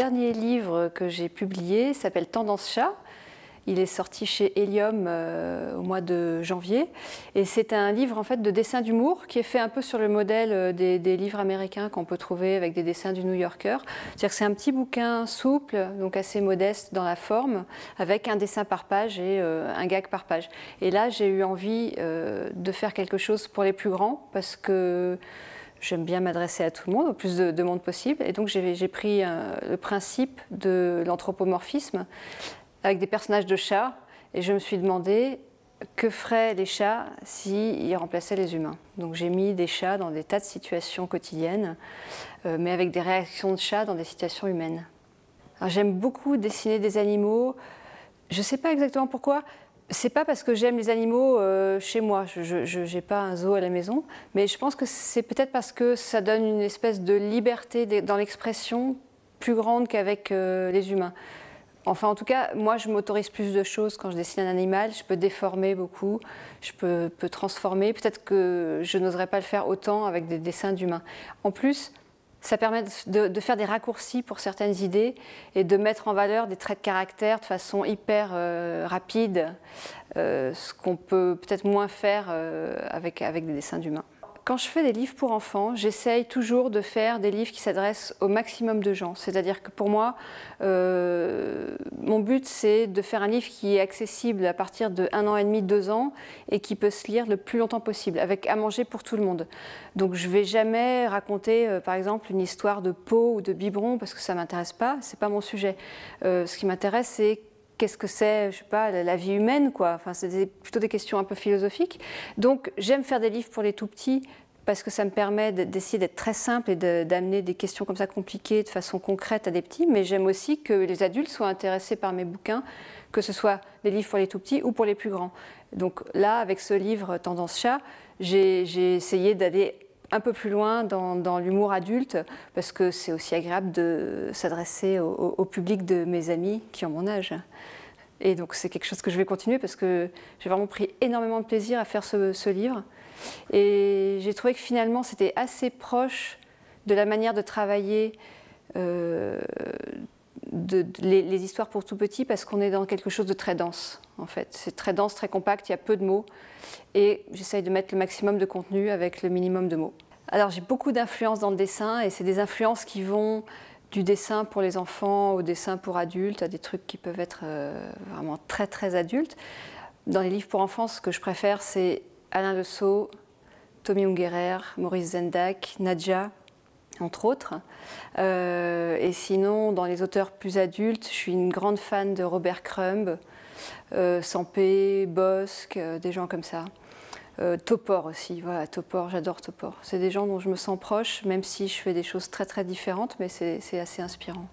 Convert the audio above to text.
dernier livre que j'ai publié s'appelle Tendance chat. Il est sorti chez Helium euh, au mois de janvier. Et c'est un livre en fait de dessin d'humour qui est fait un peu sur le modèle euh, des, livres américains qu'on peut trouver avec des dessins du New Yorker. cest dire que c'est un petit bouquin souple, donc assez modeste dans la forme, avec un dessin par page et euh, un gag par page. Et là, j'ai eu envie de faire quelque chose pour les plus grands parce que j'aime bien m'adresser à tout le monde, au plus de, monde possible. Et donc j'ai pris euh, le principe de l'anthropomorphisme avec des personnages de chats. Et je me suis demandé que feraient les chats s'ils remplaçaient les humains. Donc j'ai mis des chats dans des tas de situations quotidiennes, euh, mais avec des réactions de chats dans des situations humaines. J'aime beaucoup dessiner des animaux. Je ne sais pas exactement pourquoi c'est pas parce que j'aime les animaux euh, chez moi, je n'ai pas un zoo à la maison, mais je pense que c'est peut-être parce que ça donne une espèce de liberté dans l'expression plus grande qu'avec euh, les humains. Enfin, en tout cas, moi, je m'autorise plus de choses quand je dessine un animal. Je peux déformer beaucoup, je peux, peux transformer. Peut-être que je n'oserais pas le faire autant avec des dessins d'humains. En plus, ça permet de, faire des raccourcis pour certaines idées et de mettre en valeur des traits de caractère de façon hyper euh, rapide, euh, ce qu'on peut peut-être moins faire euh, avec, avec des dessins d'humains. Quand je fais des livres pour enfants, j'essaye toujours de faire des livres qui s'adressent au maximum de gens. C'est-à-dire que pour moi, euh, mon but, c'est de faire un livre qui est accessible à partir de un an et demi, deux ans, et qui peut se lire le plus longtemps possible, avec à manger pour tout le monde. Donc je ne vais jamais raconter, euh, par exemple, une histoire de peau ou de biberon, parce que ça ne m'intéresse pas, ce n'est pas mon sujet. Euh, ce qui m'intéresse, c'est qu'est-ce que c'est, je sais pas, la, vie humaine, quoi. Enfin, c'est plutôt des questions un peu philosophiques. Donc, j'aime faire des livres pour les tout petits parce que ça me permet d'essayer d'être très simple et d'amener des questions comme ça compliquées de façon concrète à des petits, mais j'aime aussi que les adultes soient intéressés par mes bouquins, que ce soit des livres pour les tout petits ou pour les plus grands. Donc là, avec ce livre Tendance Chat, j'ai essayé d'aller un peu plus loin dans, l'humour adulte, parce que c'est aussi agréable de s'adresser au, public de mes amis qui ont mon âge. Et donc c'est quelque chose que je vais continuer parce que j'ai vraiment pris énormément de plaisir à faire ce, livre. Et j'ai trouvé que finalement c'était assez proche de la manière de travailler euh, les, histoires pour tout petit parce qu'on est dans quelque chose de très dense, en fait. C'est très dense, très compact, il y a peu de mots. Et j'essaye de mettre le maximum de contenu avec le minimum de mots. Alors j'ai beaucoup d'influences dans le dessin et c'est des influences qui vont du dessin pour les enfants au dessin pour adultes, à des trucs qui peuvent être euh, vraiment très très adultes. Dans les livres pour enfants, ce que je préfère, c'est Alain Le Tommy Ungerer, Maurice Zendak, Nadja, entre autres. Euh, et sinon, dans les auteurs plus adultes, je suis une grande fan de Robert Crumb, euh, Sampé, Bosque, euh, des gens comme ça. Euh, Topor aussi, voilà, Topor, j'adore Topor. C'est des gens dont je me sens proche, même si je fais des choses très très différentes, mais c'est assez inspirant.